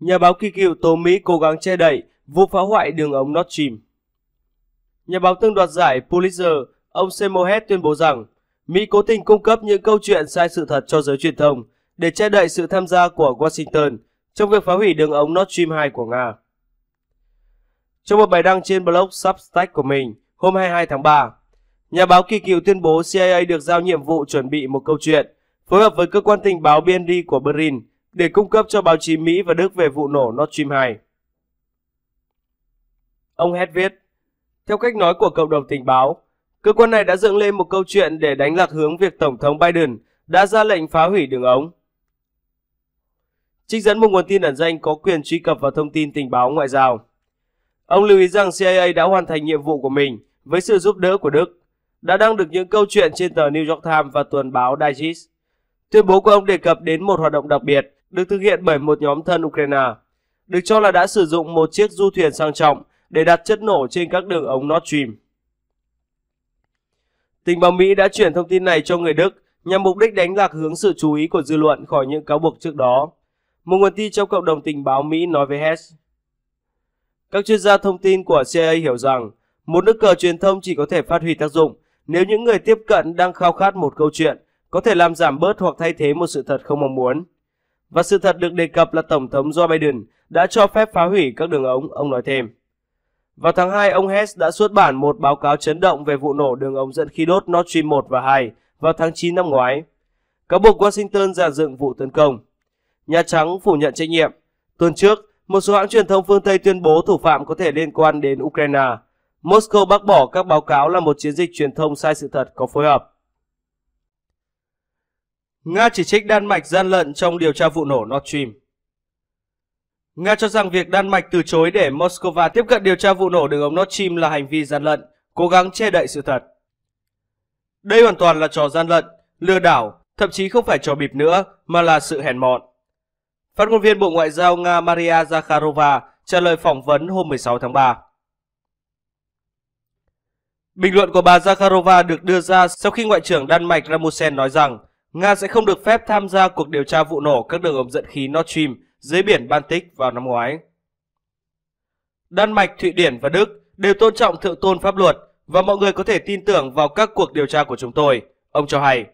Nhà báo kỳ cựu tố Mỹ cố gắng che đậy vụ phá hoại đường ống Nord Stream. Nhà báo tương đoạt giải Pulitzer, ông Semohet tuyên bố rằng Mỹ cố tình cung cấp những câu chuyện sai sự thật cho giới truyền thông để che đậy sự tham gia của Washington trong việc phá hủy đường ống Nord Stream 2 của Nga. Trong một bài đăng trên blog Substack của mình hôm 22 tháng 3, nhà báo kỳ cựu tuyên bố CIA được giao nhiệm vụ chuẩn bị một câu chuyện phối hợp với cơ quan tình báo BND của Berlin để cung cấp cho báo chí Mỹ và Đức về vụ nổ Nord Stream 2. Ông Head viết, theo cách nói của cộng đồng tình báo, cơ quan này đã dựng lên một câu chuyện để đánh lạc hướng việc Tổng thống Biden đã ra lệnh phá hủy đường ống. Trích dẫn một nguồn tin ẩn danh có quyền truy cập vào thông tin tình báo ngoại giao. Ông lưu ý rằng CIA đã hoàn thành nhiệm vụ của mình với sự giúp đỡ của Đức, đã đăng được những câu chuyện trên tờ New York Times và tuần báo Digest. Tuyên bố của ông đề cập đến một hoạt động đặc biệt được thực hiện bởi một nhóm thân Ukraine, được cho là đã sử dụng một chiếc du thuyền sang trọng để đặt chất nổ trên các đường ống Nord Stream. Tình báo Mỹ đã chuyển thông tin này cho người Đức nhằm mục đích đánh lạc hướng sự chú ý của dư luận khỏi những cáo buộc trước đó. Một nguồn tin trong cộng đồng tình báo Mỹ nói với Hess. Các chuyên gia thông tin của CIA hiểu rằng một nước cờ truyền thông chỉ có thể phát huy tác dụng nếu những người tiếp cận đang khao khát một câu chuyện có thể làm giảm bớt hoặc thay thế một sự thật không mong muốn. Và sự thật được đề cập là Tổng thống Joe Biden đã cho phép phá hủy các đường ống, ông nói thêm. Vào tháng 2, ông Hess đã xuất bản một báo cáo chấn động về vụ nổ đường ống dẫn khí đốt Nord Stream 1 và 2 vào tháng 9 năm ngoái, cáo buộc Washington giả dựng vụ tấn công. Nhà Trắng phủ nhận trách nhiệm. Tuần trước, một số hãng truyền thông phương Tây tuyên bố thủ phạm có thể liên quan đến Ukraine. Moscow bác bỏ các báo cáo là một chiến dịch truyền thông sai sự thật có phối hợp. Nga chỉ trích Đan Mạch gian lận trong điều tra vụ nổ Nord Stream. Nga cho rằng việc Đan Mạch từ chối để Moscow tiếp cận điều tra vụ nổ đường ống Nord Stream là hành vi gian lận, cố gắng che đậy sự thật. Đây hoàn toàn là trò gian lận, lừa đảo, thậm chí không phải trò bịp nữa mà là sự hèn mọn. Phát ngôn viên Bộ Ngoại giao Nga Maria Zakharova trả lời phỏng vấn hôm 16 tháng 3. Bình luận của bà Zakharova được đưa ra sau khi Ngoại trưởng Đan Mạch Ramusen nói rằng Nga sẽ không được phép tham gia cuộc điều tra vụ nổ các đường ống dẫn khí Nord Stream dưới biển Baltic vào năm ngoái. Đan Mạch, Thụy Điển và Đức đều tôn trọng thượng tôn pháp luật và mọi người có thể tin tưởng vào các cuộc điều tra của chúng tôi, ông cho hay.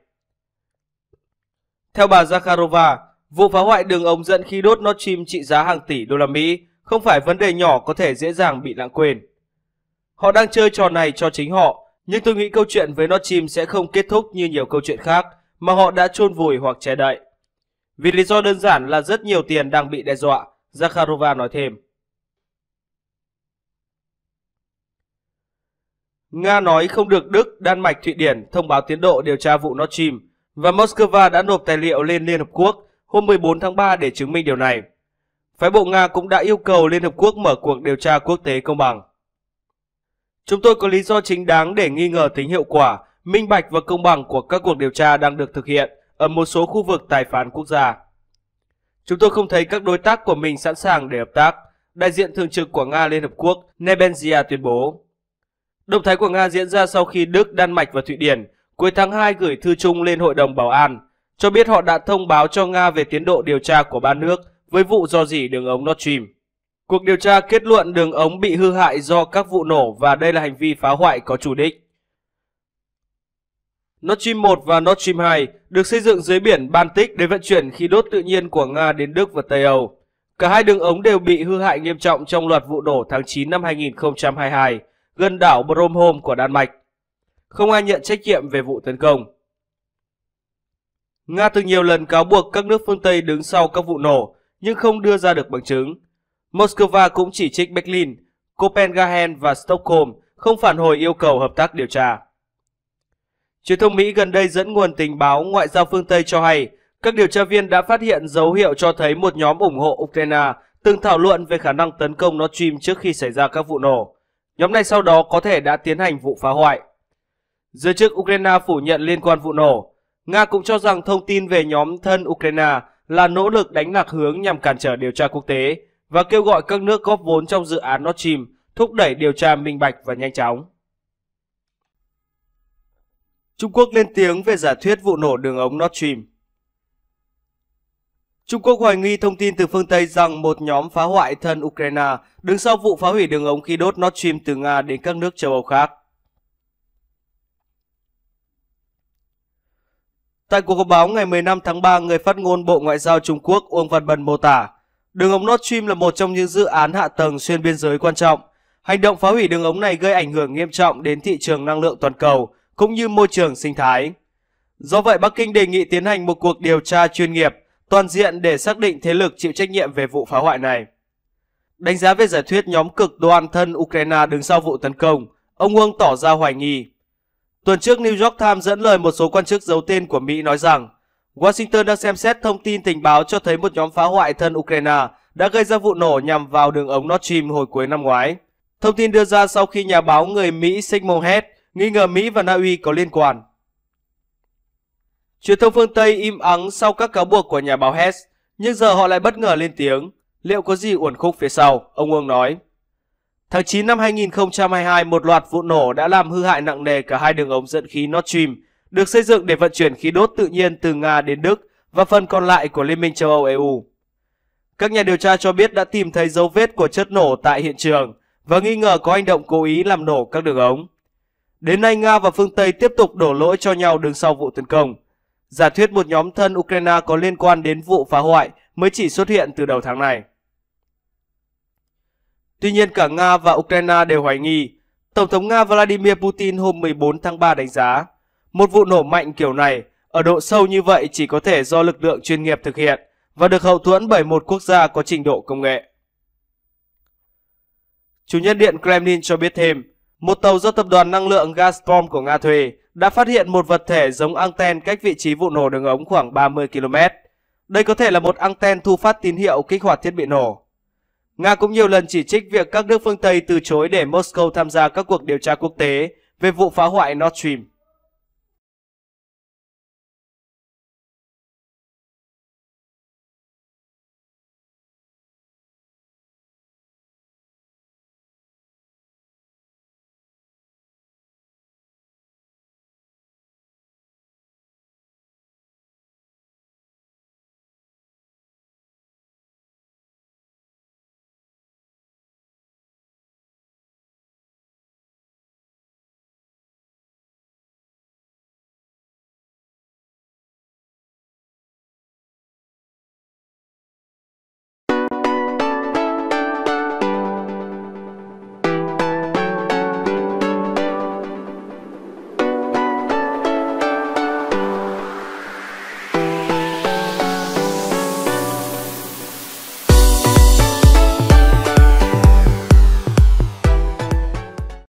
Theo bà Zakharova, vụ phá hoại đường ống dẫn khí đốt Nord Stream trị giá hàng tỷ đô la Mỹ không phải vấn đề nhỏ có thể dễ dàng bị lãng quên. Họ đang chơi trò này cho chính họ, nhưng tôi nghĩ câu chuyện với Nord Stream sẽ không kết thúc như nhiều câu chuyện khác – mà họ đã chôn vùi hoặc che đậy. Vì lý do đơn giản là rất nhiều tiền đang bị đe dọa, Zakharova nói thêm. Nga nói không được Đức, Đan Mạch, Thụy Điển thông báo tiến độ điều tra vụ Nord Stream và Moscow đã nộp tài liệu lên Liên Hợp Quốc hôm 14 tháng 3 để chứng minh điều này. Phái bộ Nga cũng đã yêu cầu Liên Hợp Quốc mở cuộc điều tra quốc tế công bằng. Chúng tôi có lý do chính đáng để nghi ngờ tính hiệu quả minh bạch và công bằng của các cuộc điều tra đang được thực hiện ở một số khu vực tài phán quốc gia. Chúng tôi không thấy các đối tác của mình sẵn sàng để hợp tác, đại diện thường trực của Nga Liên Hợp Quốc Nebenzia tuyên bố. Động thái của Nga diễn ra sau khi Đức, Đan Mạch và Thụy Điển cuối tháng 2 gửi thư chung lên Hội đồng Bảo an, cho biết họ đã thông báo cho Nga về tiến độ điều tra của ba nước với vụ do dỉ đường ống Nord Stream. Cuộc điều tra kết luận đường ống bị hư hại do các vụ nổ và đây là hành vi phá hoại có chủ đích. Nord Stream 1 và Nord Stream 2 được xây dựng dưới biển Baltic để vận chuyển khí đốt tự nhiên của Nga đến Đức và Tây Âu. Cả hai đường ống đều bị hư hại nghiêm trọng trong loạt vụ đổ tháng 9 năm 2022 gần đảo Bromholm của Đan Mạch. Không ai nhận trách nhiệm về vụ tấn công. Nga từng nhiều lần cáo buộc các nước phương Tây đứng sau các vụ nổ nhưng không đưa ra được bằng chứng. Moscow cũng chỉ trích Berlin, Copenhagen và Stockholm không phản hồi yêu cầu hợp tác điều tra. Truyền thông Mỹ gần đây dẫn nguồn tình báo ngoại giao phương Tây cho hay, các điều tra viên đã phát hiện dấu hiệu cho thấy một nhóm ủng hộ Ukraine từng thảo luận về khả năng tấn công Nord Stream trước khi xảy ra các vụ nổ. Nhóm này sau đó có thể đã tiến hành vụ phá hoại. Giới chức Ukraine phủ nhận liên quan vụ nổ. Nga cũng cho rằng thông tin về nhóm thân Ukraine là nỗ lực đánh lạc hướng nhằm cản trở điều tra quốc tế và kêu gọi các nước góp vốn trong dự án Nord Stream thúc đẩy điều tra minh bạch và nhanh chóng. Trung Quốc lên tiếng về giả thuyết vụ nổ đường ống Nord Stream. Trung Quốc hoài nghi thông tin từ phương Tây rằng một nhóm phá hoại thân Ukraine đứng sau vụ phá hủy đường ống khí đốt Nord Stream từ Nga đến các nước châu Âu khác. Tại cuộc họp báo ngày 15 tháng 3, người phát ngôn Bộ Ngoại giao Trung Quốc Uông Văn Bân mô tả, đường ống Nord Stream là một trong những dự án hạ tầng xuyên biên giới quan trọng. Hành động phá hủy đường ống này gây ảnh hưởng nghiêm trọng đến thị trường năng lượng toàn cầu, cũng như môi trường sinh thái. Do vậy Bắc Kinh đề nghị tiến hành một cuộc điều tra chuyên nghiệp, toàn diện để xác định thế lực chịu trách nhiệm về vụ phá hoại này. Đánh giá về giả thuyết nhóm cực đoan thân Ukraine đứng sau vụ tấn công, ông Uông tỏ ra hoài nghi. Tuần trước New York Times dẫn lời một số quan chức giấu tên của Mỹ nói rằng Washington đang xem xét thông tin tình báo cho thấy một nhóm phá hoại thân Ukraine đã gây ra vụ nổ nhằm vào đường ống Nord Stream hồi cuối năm ngoái. Thông tin đưa ra sau khi nhà báo người Mỹ Sigmund Hess nghi ngờ Mỹ và Na Uy có liên quan. Truyền thông phương Tây im ắng sau các cáo buộc của nhà báo Hess, nhưng giờ họ lại bất ngờ lên tiếng. Liệu có gì uẩn khúc phía sau? Ông Uông nói. Tháng 9 năm 2022, một loạt vụ nổ đã làm hư hại nặng nề cả hai đường ống dẫn khí Nord Stream, được xây dựng để vận chuyển khí đốt tự nhiên từ Nga đến Đức và phần còn lại của Liên minh châu Âu EU. Các nhà điều tra cho biết đã tìm thấy dấu vết của chất nổ tại hiện trường và nghi ngờ có hành động cố ý làm nổ các đường ống. Đến nay Nga và phương Tây tiếp tục đổ lỗi cho nhau đứng sau vụ tấn công. Giả thuyết một nhóm thân Ukraine có liên quan đến vụ phá hoại mới chỉ xuất hiện từ đầu tháng này. Tuy nhiên cả Nga và Ukraine đều hoài nghi. Tổng thống Nga Vladimir Putin hôm 14 tháng 3 đánh giá, một vụ nổ mạnh kiểu này ở độ sâu như vậy chỉ có thể do lực lượng chuyên nghiệp thực hiện và được hậu thuẫn bởi một quốc gia có trình độ công nghệ. Chủ nhân điện Kremlin cho biết thêm, một tàu do tập đoàn năng lượng Gazprom của Nga thuê đã phát hiện một vật thể giống anten cách vị trí vụ nổ đường ống khoảng 30 km. Đây có thể là một anten thu phát tín hiệu kích hoạt thiết bị nổ. Nga cũng nhiều lần chỉ trích việc các nước phương Tây từ chối để Moscow tham gia các cuộc điều tra quốc tế về vụ phá hoại Nord Stream.